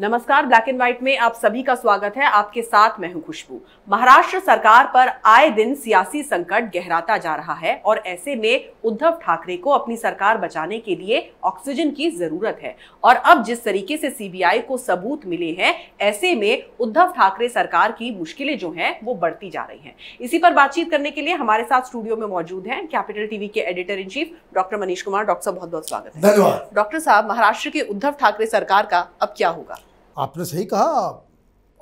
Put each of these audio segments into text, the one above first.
नमस्कार black and white में आप सभी का स्वागत है आपके साथ मैं हूं खुशबू महाराष्ट्र सरकार पर आए दिन सियासी संकट गहराता जा रहा है और ऐसे में उद्धव ठाकरे को अपनी सरकार बचाने के लिए ऑक्सीजन की जरूरत है और अब जिस तरीके से सीबीआई को सबूत मिले हैं ऐसे में उद्धव ठाकरे सरकार की मुश्किलें जो है वो बढ़ती जा रही है इसी पर बातचीत करने के लिए हमारे साथ स्टूडियो में मौजूद है कैपिटल टीवी के editor in chief doctor Manish Kumar doctor साहब बहुत बहुत स्वागत है धन्यवाद डॉक्टर साहब महाराष्ट्र के उद्धव ठाकरे सरकार का अब क्या होगा आपने सही कहा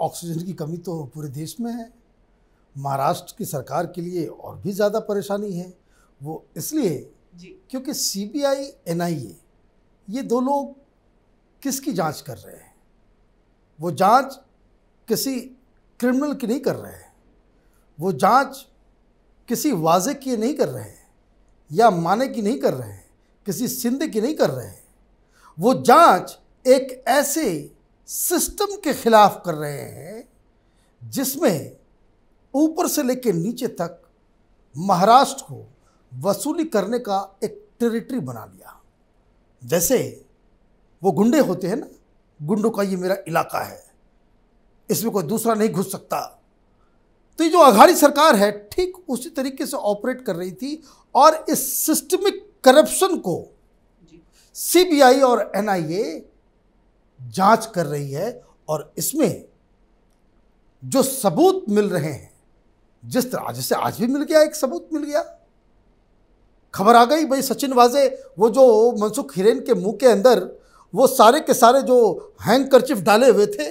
ऑक्सीजन की कमी तो पूरे देश में है महाराष्ट्र की सरकार के लिए और भी ज़्यादा परेशानी है वो इसलिए क्योंकि सी बी आई एन आई ए ये दो लोग किसकी जांच कर रहे हैं वो जांच किसी क्रिमिनल की नहीं कर रहे हैं वो जांच किसी वाजे की नहीं कर रहे हैं या माने की नहीं कर रहे हैं किसी सिंध की नहीं कर रहे हैं वो जांच एक ऐसे सिस्टम के खिलाफ कर रहे हैं जिसमें ऊपर से लेकर नीचे तक महाराष्ट्र को वसूली करने का एक टेरिटरी बना लिया जैसे वो गुंडे होते हैं ना गुंडों का ये मेरा इलाका है इसमें कोई दूसरा नहीं घुस सकता तो ये जो आघाड़ी सरकार है ठीक उसी तरीके से ऑपरेट कर रही थी और इस सिस्टमिक करप्शन को सीबीआई और एनआईए जांच कर रही है और इसमें जो सबूत मिल रहे हैं जिस तरह जैसे आज भी मिल गया एक सबूत मिल गया खबर आ गई भाई सचिन वाजे वो जो मनसुख हिरेन के मुंह के अंदर वो सारे के सारे जो हैंग करचिफ डाले हुए थे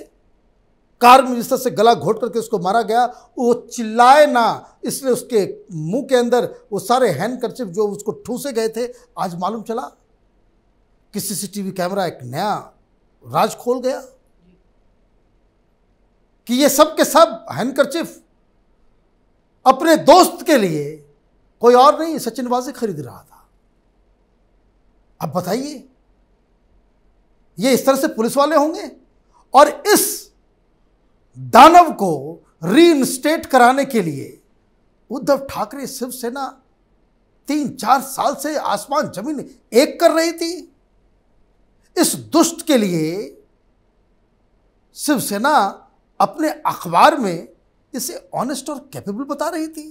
कार मिनिस्टर से गला घोट करके उसको मारा गया वो चिल्लाए ना इसलिए उसके मुंह के अंदर वो सारे हैंड करचिप जो उसको ठूसे गए थे आज मालूम चला कि सीसीटीवी कैमरा एक नया राज खोल गया कि ये सब के सब हैंडकरचिफ अपने दोस्त के लिए कोई और नहीं सचिन वाजे खरीद रहा था अब बताइए ये इस तरह से पुलिस वाले होंगे और इस दानव को रीइंस्टेट कराने के लिए उद्धव ठाकरे शिवसेना तीन चार साल से आसमान जमीन एक कर रही थी इस दुष्ट के लिए शिवसेना अपने अखबार में इसे ऑनेस्ट और कैपेबल बता रही थी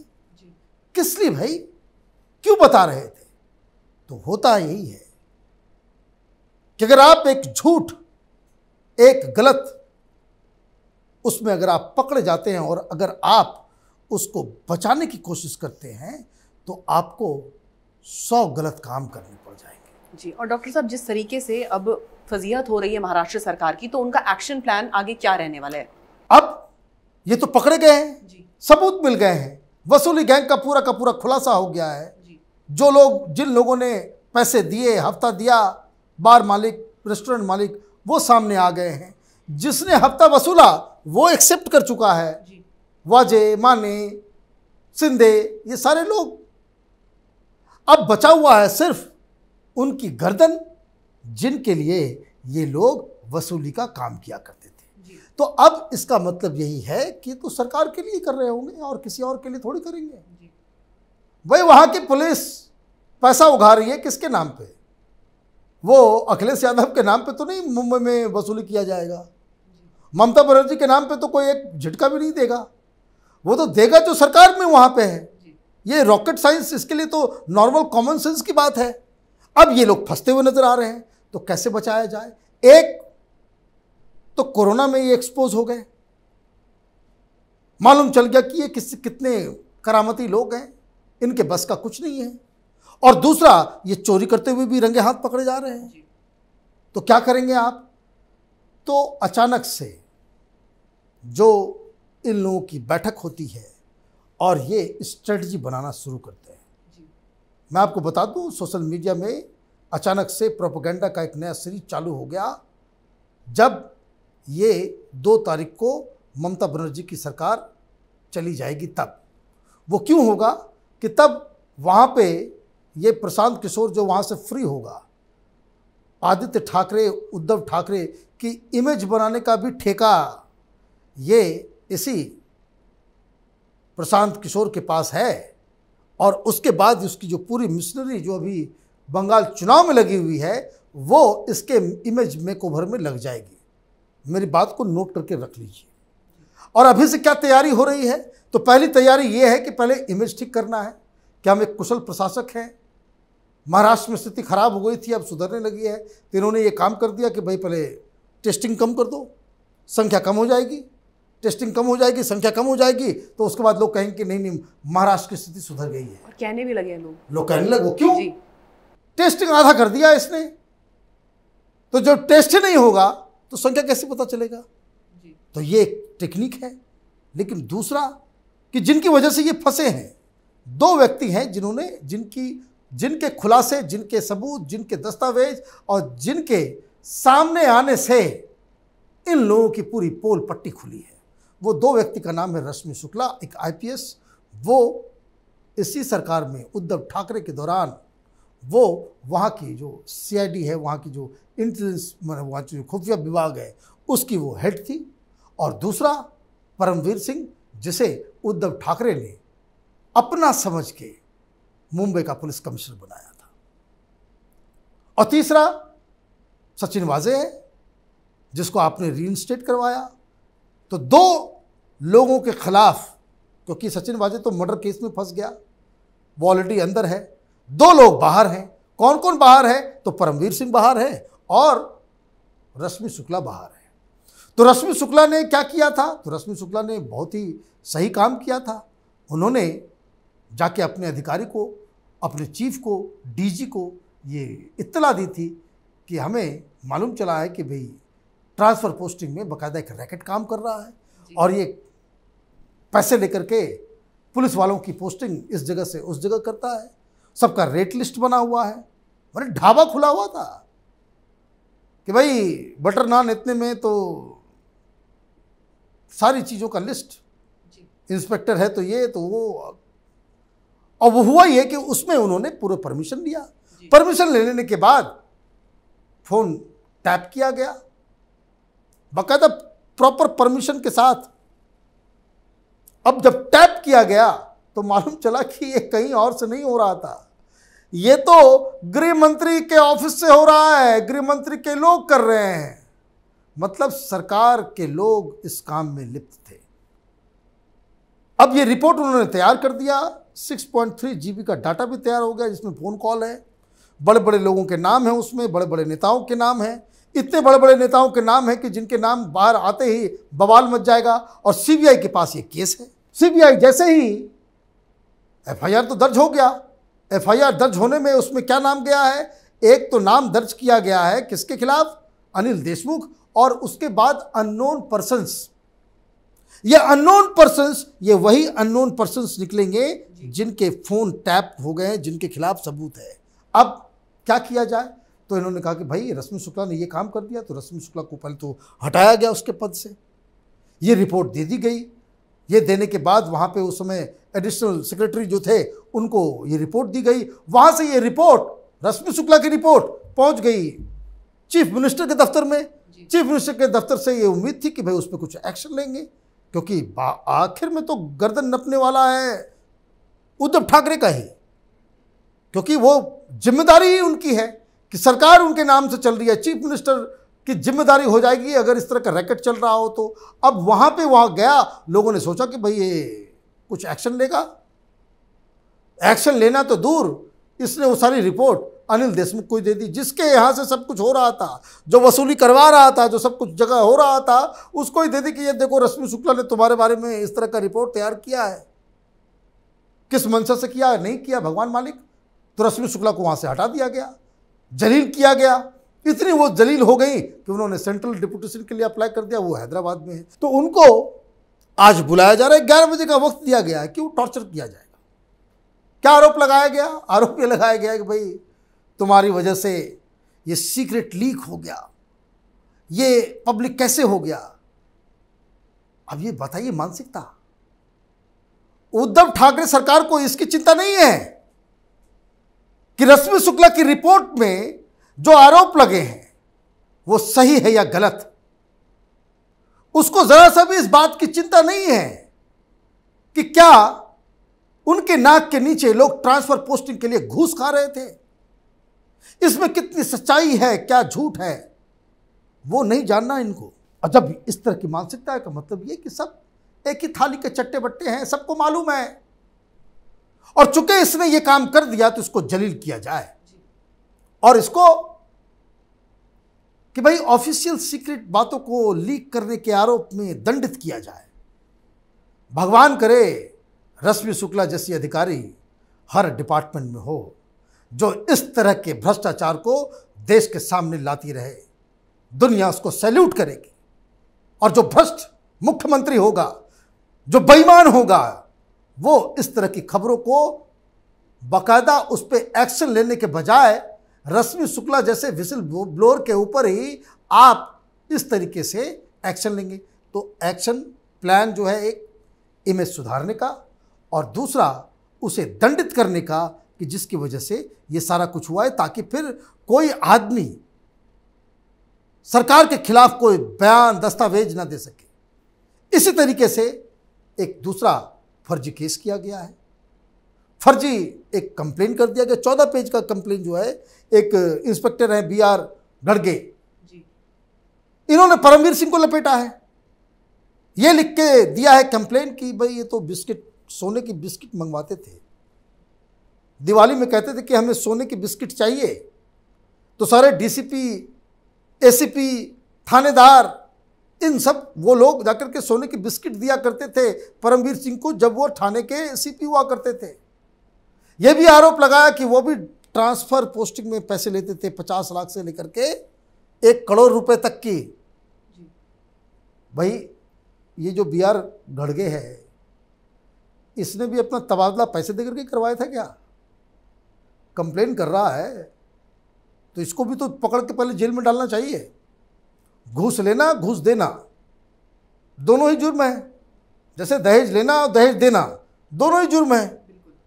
किस लिए भाई क्यों बता रहे थे तो होता यही है कि अगर आप एक झूठ एक गलत उसमें अगर आप पकड़ जाते हैं और अगर आप उसको बचाने की कोशिश करते हैं तो आपको सौ गलत काम करने पड़ जाएंगे जी और डॉक्टर साहब जिस तरीके से अब फजीहत हो रही है महाराष्ट्र सरकार की तो उनका एक्शन प्लान आगे क्या रहने वाला है अब ये तो पकड़े गए हैं सबूत मिल गए हैं वसूली गैंग का पूरा का पूरा खुलासा हो गया है जो लोग जिन लोगों ने पैसे दिए हफ्ता दिया बार मालिक रेस्टोरेंट मालिक वो सामने आ गए हैं जिसने हफ्ता वसूला वो एक्सेप्ट कर चुका है वाजे माने सिंधे ये सारे लोग अब बचा हुआ है सिर्फ उनकी गर्दन जिनके लिए ये लोग वसूली का काम किया करते थे तो अब इसका मतलब यही है कि तो सरकार के लिए कर रहे होंगे और किसी और के लिए थोड़ी करेंगे भाई वहां की पुलिस पैसा उघा रही है किसके नाम पे वो अखिलेश यादव के नाम पे तो नहीं मुंबई में वसूली किया जाएगा ममता बनर्जी के नाम पे तो कोई एक झटका भी नहीं देगा वो तो देगा जो सरकार में वहां पे है ये रॉकेट साइंस इसके लिए तो नॉर्मल कॉमन सेंस की बात है अब ये लोग फंसते हुए नजर आ रहे हैं तो कैसे बचाया जाए एक तो कोरोना में ये एक्सपोज हो गए मालूम चल गया कि ये किस कितने करामती लोग हैं इनके बस का कुछ नहीं है और दूसरा ये चोरी करते हुए भी रंगे हाथ पकड़े जा रहे हैं तो क्या करेंगे आप तो अचानक से जो इन लोगों की बैठक होती है और ये स्ट्रेटजी बनाना शुरू करते हैं मैं आपको बता दूं सोशल मीडिया में अचानक से प्रोपोगेंडा का एक नया सीरीज चालू हो गया जब ये दो तारीख को ममता बनर्जी की सरकार चली जाएगी तब वो क्यों होगा कि तब वहाँ पे ये प्रशांत किशोर जो वहाँ से फ्री होगा आदित्य ठाकरे उद्धव ठाकरे की इमेज बनाने का भी ठेका ये इसी प्रशांत किशोर के पास है और उसके बाद उसकी जो पूरी मिशनरी जो अभी बंगाल चुनाव में लगी हुई है वो इसके इमेज मेक ओवर में लग जाएगी मेरी बात को नोट करके रख लीजिए और अभी से क्या तैयारी हो रही है तो पहली तैयारी ये है कि पहले इमेज ठीक करना है क्या हम एक कुशल प्रशासक हैं महाराष्ट्र में स्थिति खराब हो गई थी अब सुधरने लगी है तो इन्होंने ये काम कर दिया कि भाई पहले टेस्टिंग कम कर दो संख्या कम हो जाएगी टेस्टिंग कम हो जाएगी संख्या कम हो जाएगी तो उसके बाद लोग कहेंगे कि नहीं नहीं महाराष्ट्र की स्थिति सुधर गई है कहने भी लगे लोग लोग कहने लगे क्यों टेस्टिंग आधा कर दिया इसने तो जब टेस्ट ही नहीं होगा तो संख्या कैसे पता चलेगा तो ये एक टेक्निक है लेकिन दूसरा कि जिनकी वजह से ये फंसे हैं दो व्यक्ति हैं जिन्होंने जिनकी जिनके खुलासे जिनके सबूत जिनके दस्तावेज और जिनके सामने आने से इन लोगों की पूरी पोल पट्टी खुली है वो दो व्यक्ति का नाम है रश्मि शुक्ला एक आईपीएस वो इसी सरकार में उद्धव ठाकरे के दौरान वो वहाँ की जो सीआईडी है वहाँ की जो इंटेलिजेंस मतलब वहाँ की जो खुफिया विभाग है उसकी वो हेड थी और दूसरा परमवीर सिंह जिसे उद्धव ठाकरे ने अपना समझ के मुंबई का पुलिस कमिश्नर बनाया था और तीसरा सचिन वाजे है जिसको आपने री करवाया तो दो लोगों के खिलाफ क्योंकि सचिन वाजे तो मर्डर केस में फंस गया वो ऑलरेडी अंदर है दो लोग बाहर हैं कौन कौन बाहर है तो परमवीर सिंह बाहर है और रश्मि शुक्ला बाहर है तो रश्मि शुक्ला ने क्या किया था तो रश्मि शुक्ला ने बहुत ही सही काम किया था उन्होंने जाके अपने अधिकारी को अपने चीफ को डीजी को ये इत्तला दी थी कि हमें मालूम चला है कि भाई ट्रांसफ़र पोस्टिंग में बाकायदा एक रैकेट काम कर रहा है और ये पैसे लेकर के पुलिस वालों की पोस्टिंग इस जगह से उस जगह करता है सबका रेट लिस्ट बना हुआ है मैंने ढाबा खुला हुआ था कि भाई बटर नान इतने में तो सारी चीज़ों का लिस्ट इंस्पेक्टर है तो ये तो वो और वो हुआ ये कि उसमें उन्होंने पूरा परमिशन लिया परमिशन लेने के बाद फ़ोन टैप किया गया बाकायदा प्रॉपर परमिशन के साथ अब जब टैप किया गया तो मालूम चला कि ये कहीं और से नहीं हो रहा था ये तो गृह मंत्री के ऑफिस से हो रहा है गृह मंत्री के लोग कर रहे हैं मतलब सरकार के लोग इस काम में लिप्त थे अब ये रिपोर्ट उन्होंने तैयार कर दिया 6.3 जीबी का डाटा भी तैयार हो गया जिसमें फ़ोन कॉल है बड़े बड़े लोगों के नाम हैं उसमें बड़े बड़े नेताओं के नाम हैं इतने बड़े बड़े नेताओं के नाम हैं कि जिनके नाम बाहर आते ही बवाल मच जाएगा और सीबीआई के पास ये केस है सीबीआई जैसे ही एफआईआर तो दर्ज हो गया एफआईआर दर्ज होने में उसमें क्या नाम गया है एक तो नाम दर्ज किया गया है किसके खिलाफ अनिल देशमुख और उसके बाद अननोन पर्सनस ये अननोन पर्सनस ये वही अननोन पर्सनस निकलेंगे जिनके फ़ोन टैप हो गए हैं जिनके खिलाफ सबूत है अब क्या किया जाए तो इन्होंने कहा कि भाई रश्मि शुक्ला ने ये काम कर दिया तो रश्मि शुक्ला को पहले तो हटाया गया उसके पद से ये रिपोर्ट दे दी गई ये देने के बाद वहाँ पे उस समय एडिशनल सेक्रेटरी जो थे उनको ये रिपोर्ट दी गई वहाँ से ये रिपोर्ट रश्मि शुक्ला की रिपोर्ट पहुँच गई चीफ मिनिस्टर के दफ्तर में चीफ मिनिस्टर के दफ्तर से ये उम्मीद थी कि भाई उस पर कुछ एक्शन लेंगे क्योंकि आखिर में तो गर्दन नपने वाला है उद्धव ठाकरे का ही क्योंकि वो जिम्मेदारी ही उनकी है कि सरकार उनके नाम से चल रही है चीफ मिनिस्टर की जिम्मेदारी हो जाएगी अगर इस तरह का रैकेट चल रहा हो तो अब वहाँ पे वहाँ गया लोगों ने सोचा कि भाई ये कुछ एक्शन लेगा एक्शन लेना तो दूर इसने वो सारी रिपोर्ट अनिल देशमुख को ही दे दी जिसके यहाँ से सब कुछ हो रहा था जो वसूली करवा रहा था जो सब कुछ जगह हो रहा था उसको ही दे दी कि ये देखो रश्मि शुक्ला ने तुम्हारे बारे में इस तरह का रिपोर्ट तैयार किया है किस मंशा से किया नहीं किया भगवान मालिक तो रश्मि शुक्ला को वहाँ से हटा दिया गया जलील किया गया इतनी वो जलील हो गई कि उन्होंने सेंट्रल डिपुटेशन के लिए अप्लाई कर दिया वो हैदराबाद में है तो उनको आज बुलाया जा रहा है ग्यारह बजे का वक्त दिया गया है कि वो टॉर्चर किया जाएगा क्या आरोप लगाया गया आरोप ये लगाया गया कि भाई तुम्हारी वजह से ये सीक्रेट लीक हो गया ये पब्लिक कैसे हो गया अब ये बताइए मानसिकता उद्धव ठाकरे सरकार को इसकी चिंता नहीं है कि रश्मि शुक्ला की रिपोर्ट में जो आरोप लगे हैं वो सही है या गलत उसको जरा सा भी इस बात की चिंता नहीं है कि क्या उनके नाक के नीचे लोग ट्रांसफर पोस्टिंग के लिए घूस खा रहे थे इसमें कितनी सच्चाई है क्या झूठ है वो नहीं जानना इनको और जब इस तरह की मानसिकता का मतलब ये कि सब एक ही थाली के चट्टे बट्टे हैं सबको मालूम है और चूंकि इसने यह काम कर दिया तो इसको जलील किया जाए और इसको कि भाई ऑफिशियल सीक्रेट बातों को लीक करने के आरोप में दंडित किया जाए भगवान करे रश्मि शुक्ला जैसी अधिकारी हर डिपार्टमेंट में हो जो इस तरह के भ्रष्टाचार को देश के सामने लाती रहे दुनिया उसको सैल्यूट करेगी और जो भ्रष्ट मुख्यमंत्री होगा जो बेईमान होगा वो इस तरह की खबरों को बाकायदा उस पर एक्शन लेने के बजाय रश्मि शुक्ला जैसे विसिल ब्लोअर के ऊपर ही आप इस तरीके से एक्शन लेंगे तो एक्शन प्लान जो है एक इमेज सुधारने का और दूसरा उसे दंडित करने का कि जिसकी वजह से ये सारा कुछ हुआ है ताकि फिर कोई आदमी सरकार के खिलाफ कोई बयान दस्तावेज ना दे सके इसी तरीके से एक दूसरा फर्जी केस किया गया है फर्जी एक कंप्लेन कर दिया गया चौदह पेज का कंप्लेन जो है एक इंस्पेक्टर है बी आर गड़गे इन्होंने परमवीर सिंह को लपेटा है ये लिख के दिया है कंप्लेन कि भाई ये तो बिस्किट सोने की बिस्किट मंगवाते थे दिवाली में कहते थे कि हमें सोने की बिस्किट चाहिए तो सारे डीसीपी एसीपी थानेदार इन सब वो लोग जाकर के सोने की बिस्किट दिया करते थे परमवीर सिंह को जब वो थाने के सीपी हुआ करते थे ये भी आरोप लगाया कि वो भी ट्रांसफ़र पोस्टिंग में पैसे लेते थे पचास लाख से लेकर के एक करोड़ रुपए तक की भाई ये जो बी आर घड़गे है इसने भी अपना तबादला पैसे देकर के करवाया था क्या कंप्लेन कर रहा है तो इसको भी तो पकड़ के पहले जेल में डालना चाहिए घूस लेना घूस देना दोनों ही जुर्म है जैसे दहेज लेना और दहेज देना दोनों ही जुर्म है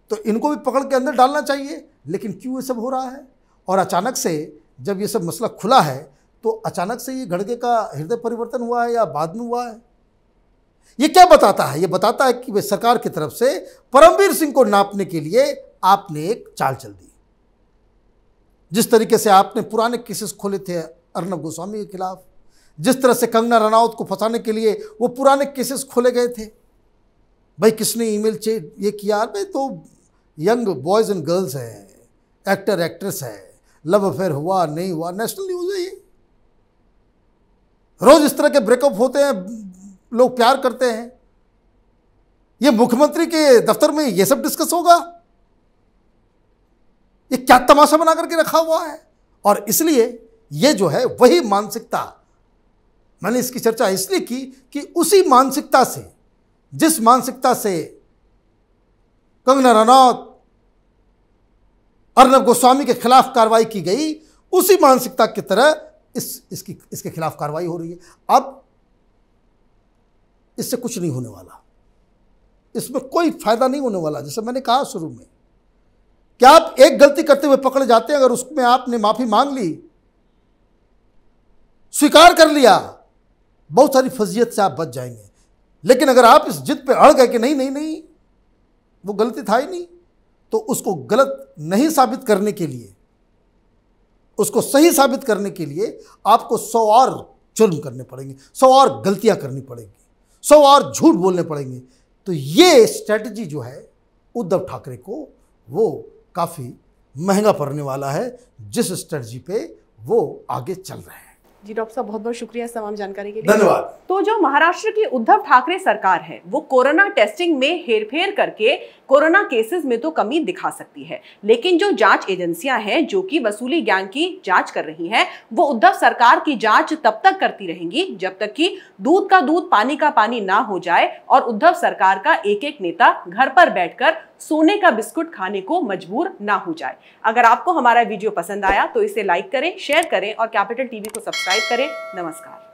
तो इनको भी पकड़ के अंदर डालना चाहिए लेकिन क्यों ये सब हो रहा है और अचानक से जब ये सब मसला खुला है तो अचानक से ये घड़के का हृदय परिवर्तन हुआ है या बाद में हुआ है ये क्या बताता है ये बताता है कि वे सरकार की तरफ से परमवीर सिंह को नापने के लिए आपने एक चाल चल दी जिस तरीके से आपने पुराने केसेस खोले थे अर्नब गोस्वामी के खिलाफ जिस तरह से कंगना रनावत को फंसाने के लिए वो पुराने केसेस खोले गए थे भाई किसने ईमेल चे ये किया भाई तो यंग बॉयज़ एंड गर्ल्स हैं एक्टर एक्ट्रेस है लव अफेयर हुआ नहीं हुआ नेशनल न्यूज़ है ये रोज़ इस तरह के ब्रेकअप होते हैं लोग प्यार करते हैं ये मुख्यमंत्री के दफ्तर में ये सब डिस्कस होगा ये क्या तमाशा बना करके रखा हुआ है और इसलिए ये जो है वही मानसिकता मैंने इसकी चर्चा इसलिए की कि उसी मानसिकता से जिस मानसिकता से कंगना रनौत अर्नब गोस्वामी के खिलाफ कार्रवाई की गई उसी मानसिकता की तरह इस इसकी इसके खिलाफ कार्रवाई हो रही है अब इससे कुछ नहीं होने वाला इसमें कोई फायदा नहीं होने वाला जैसे मैंने कहा शुरू में क्या आप एक गलती करते हुए पकड़े जाते हैं अगर उसमें आपने माफी मांग ली स्वीकार कर लिया बहुत सारी फजीयत से आप बच जाएंगे लेकिन अगर आप इस जिद पे अड़ गए कि नहीं नहीं नहीं वो गलती था ही नहीं तो उसको गलत नहीं साबित करने के लिए उसको सही साबित करने के लिए आपको सौ और जुर्म करने पड़ेंगे सौ और गलतियाँ करनी पड़ेंगी सौ और झूठ बोलने पड़ेंगे तो ये स्ट्रेटजी जो है उद्धव ठाकरे को वो काफ़ी महंगा पड़ने वाला है जिस स्ट्रेटजी पे वो आगे चल रहे हैं जी डॉक्टर साहब बहुत बहुत शुक्रिया इस तमाम जानकारी के लिए धन्यवाद तो जो महाराष्ट्र की उद्धव ठाकरे सरकार है वो कोरोना टेस्टिंग में हेरफेर करके कोरोना केसेस में तो कमी दिखा सकती है लेकिन जो जांच एजेंसियां हैं जो कि वसूली गैंग की जांच कर रही हैं वो उद्धव सरकार की जांच तब तक करती रहेंगी जब तक कि दूध का दूध पानी का पानी ना हो जाए और उद्धव सरकार का एक एक नेता घर पर बैठकर सोने का बिस्कुट खाने को मजबूर ना हो जाए अगर आपको हमारा वीडियो पसंद आया तो इसे लाइक करें शेयर करें और कैपिटल टीवी को सब्सक्राइब करें नमस्कार